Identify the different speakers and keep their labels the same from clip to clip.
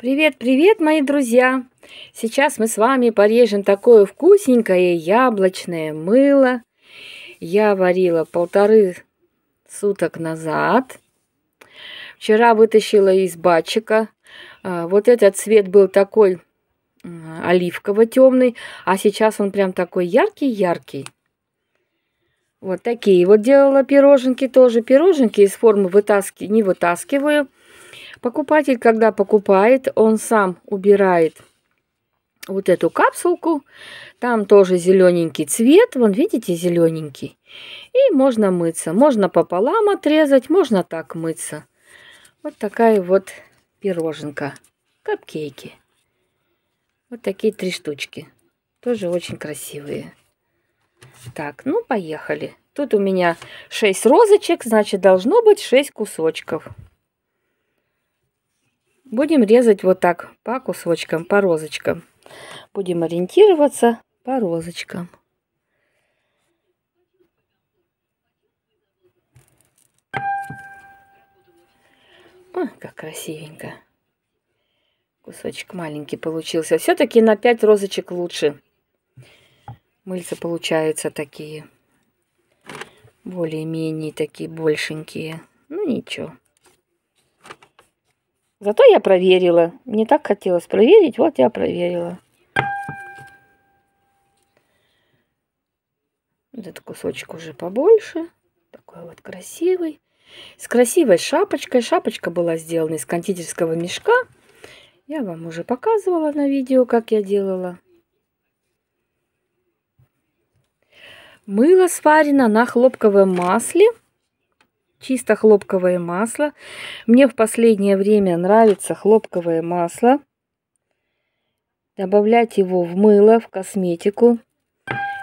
Speaker 1: Привет, привет, мои друзья! Сейчас мы с вами порежем такое вкусненькое яблочное мыло. Я варила полторы суток назад. Вчера вытащила из батчика. А, вот этот цвет был такой оливково темный, а сейчас он прям такой яркий-яркий. Вот такие вот делала пироженки тоже. Пироженки из формы вытаски... не вытаскиваю. Покупатель, когда покупает, он сам убирает вот эту капсулку. Там тоже зелененький цвет. Вон, видите, зелененький. И можно мыться. Можно пополам отрезать, можно так мыться. Вот такая вот пироженка. Капкейки. Вот такие три штучки. Тоже очень красивые. Так, ну поехали. Тут у меня 6 розочек, значит должно быть 6 кусочков. Будем резать вот так по кусочкам, по розочкам. Будем ориентироваться по розочкам. О, как красивенько. Кусочек маленький получился. Все-таки на 5 розочек лучше. Мыльца получаются такие. Более-менее такие большенькие. Ну ничего. Зато я проверила. Мне так хотелось проверить, вот я проверила. Вот этот кусочек уже побольше. Такой вот красивый. С красивой шапочкой. Шапочка была сделана из кондитерского мешка. Я вам уже показывала на видео, как я делала. Мыло сварено на хлопковом масле – чисто хлопковое масло. Мне в последнее время нравится хлопковое масло. Добавлять его в мыло, в косметику.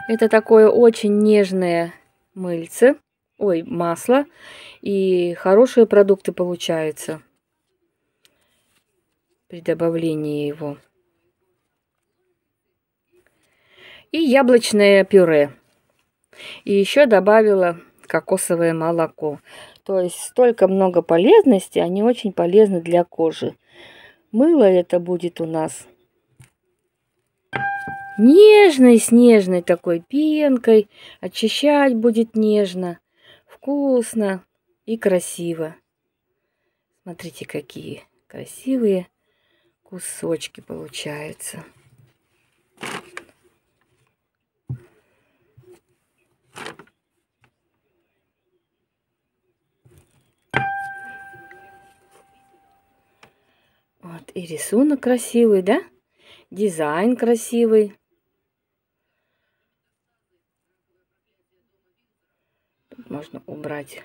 Speaker 1: Это такое очень нежное мыльце, ой, масло. И хорошие продукты получаются при добавлении его. И яблочное пюре. И еще добавила кокосовое молоко. То есть столько много полезностей, они очень полезны для кожи. Мыло это будет у нас нежной, с такой пенкой. Очищать будет нежно, вкусно и красиво. Смотрите, какие красивые кусочки получаются. Вот, и рисунок красивый, да? Дизайн красивый. Тут можно убрать.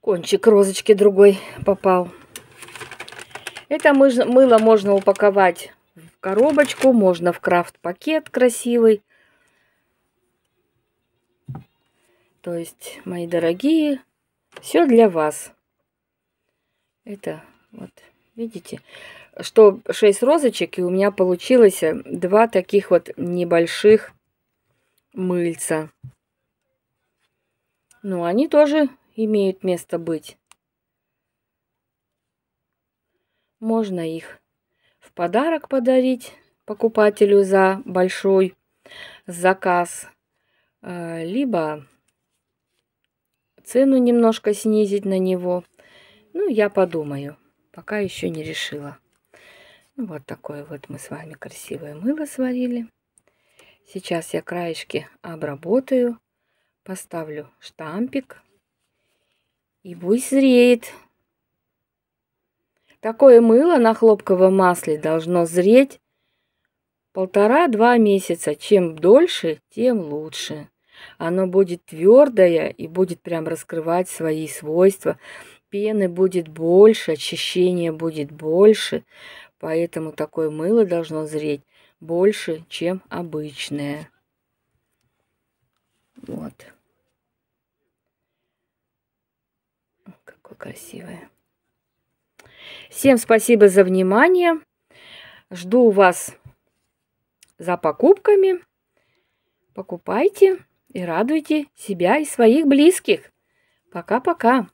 Speaker 1: Кончик розочки другой попал. Это мыло можно упаковать в коробочку, можно в крафт-пакет красивый. То есть, мои дорогие, все для вас. Это вот, видите, что 6 розочек, и у меня получилось э, два таких вот небольших мыльца. Ну, они тоже имеют место быть. Можно их в подарок подарить покупателю за большой заказ, э, либо цену немножко снизить на него. Ну, я подумаю. Пока еще не решила. Ну, вот такое вот мы с вами красивое мыло сварили. Сейчас я краешки обработаю, поставлю штампик. И пусть зреет. Такое мыло на хлопковом масле должно зреть полтора-два месяца. Чем дольше, тем лучше. Оно будет твердое и будет прям раскрывать свои свойства пены будет больше, очищения будет больше, поэтому такое мыло должно зреть больше, чем обычное. Вот. Какое красивое. Всем спасибо за внимание. Жду вас за покупками. Покупайте и радуйте себя и своих близких. Пока-пока.